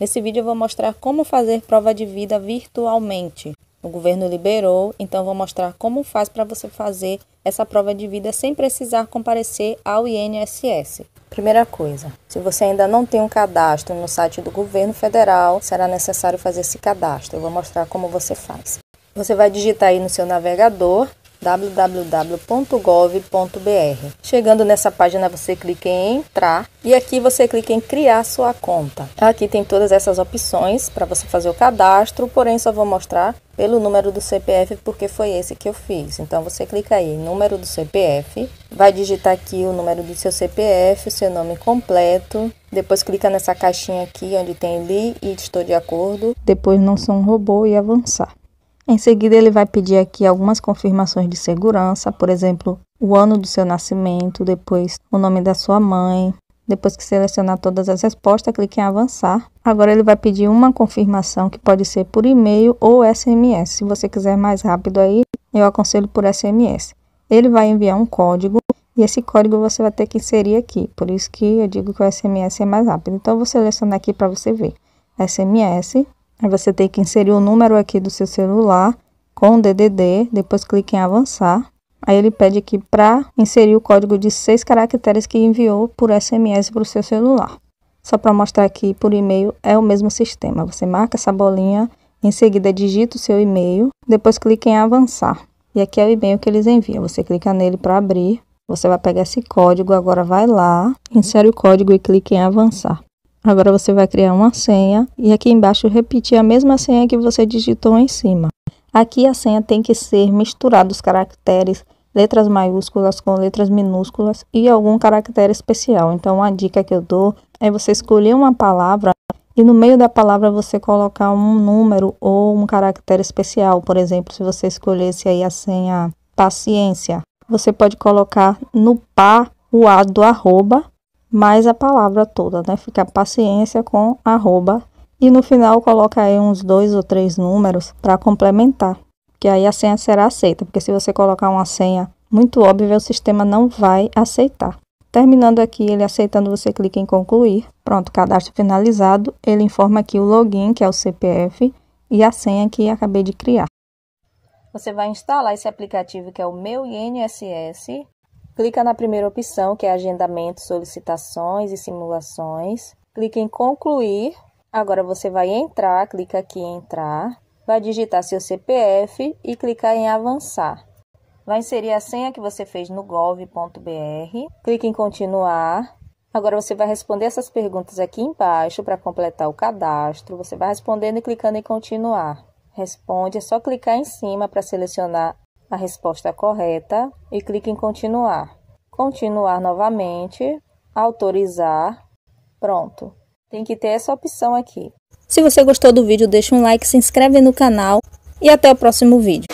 Nesse vídeo eu vou mostrar como fazer prova de vida virtualmente. O governo liberou, então vou mostrar como faz para você fazer essa prova de vida sem precisar comparecer ao INSS. Primeira coisa, se você ainda não tem um cadastro no site do governo federal, será necessário fazer esse cadastro. Eu vou mostrar como você faz. Você vai digitar aí no seu navegador www.gov.br. Chegando nessa página, você clica em entrar e aqui você clica em criar sua conta. Aqui tem todas essas opções para você fazer o cadastro, porém só vou mostrar pelo número do CPF porque foi esse que eu fiz. Então você clica aí, número do CPF, vai digitar aqui o número do seu CPF, o seu nome completo, depois clica nessa caixinha aqui onde tem li e estou de acordo, depois não sou um robô e avançar. Em seguida, ele vai pedir aqui algumas confirmações de segurança, por exemplo, o ano do seu nascimento, depois o nome da sua mãe. Depois que selecionar todas as respostas, clique em avançar. Agora ele vai pedir uma confirmação que pode ser por e-mail ou SMS. Se você quiser mais rápido aí, eu aconselho por SMS. Ele vai enviar um código e esse código você vai ter que inserir aqui. Por isso que eu digo que o SMS é mais rápido. Então, eu vou selecionar aqui para você ver. SMS Aí, você tem que inserir o número aqui do seu celular com o DDD, depois clique em avançar. Aí, ele pede aqui para inserir o código de seis caracteres que enviou por SMS para o seu celular. Só para mostrar aqui por e-mail, é o mesmo sistema. Você marca essa bolinha, em seguida digita o seu e-mail, depois clique em avançar. E aqui é o e-mail que eles enviam. Você clica nele para abrir. Você vai pegar esse código, agora vai lá, insere o código e clique em avançar. Agora você vai criar uma senha e aqui embaixo repetir a mesma senha que você digitou em cima. Aqui a senha tem que ser misturada os caracteres, letras maiúsculas com letras minúsculas e algum caractere especial. Então a dica que eu dou é você escolher uma palavra e no meio da palavra você colocar um número ou um caractere especial. Por exemplo, se você escolhesse aí a senha paciência, você pode colocar no par o A do arroba mais a palavra toda, né? Fica paciência com arroba e no final coloca aí uns dois ou três números para complementar, que aí a senha será aceita, porque se você colocar uma senha muito óbvia, o sistema não vai aceitar. Terminando aqui, ele aceitando, você clica em concluir. Pronto, cadastro finalizado. Ele informa aqui o login, que é o CPF, e a senha que acabei de criar. Você vai instalar esse aplicativo que é o Meu INSS Clica na primeira opção, que é agendamento, solicitações e simulações. Clique em concluir. Agora você vai entrar, clica aqui em entrar. Vai digitar seu CPF e clicar em avançar. Vai inserir a senha que você fez no gov.br. Clique em continuar. Agora você vai responder essas perguntas aqui embaixo para completar o cadastro. Você vai respondendo e clicando em continuar. Responde, é só clicar em cima para selecionar a resposta correta e clique em continuar. Continuar novamente, autorizar. Pronto. Tem que ter essa opção aqui. Se você gostou do vídeo, deixa um like, se inscreve no canal e até o próximo vídeo.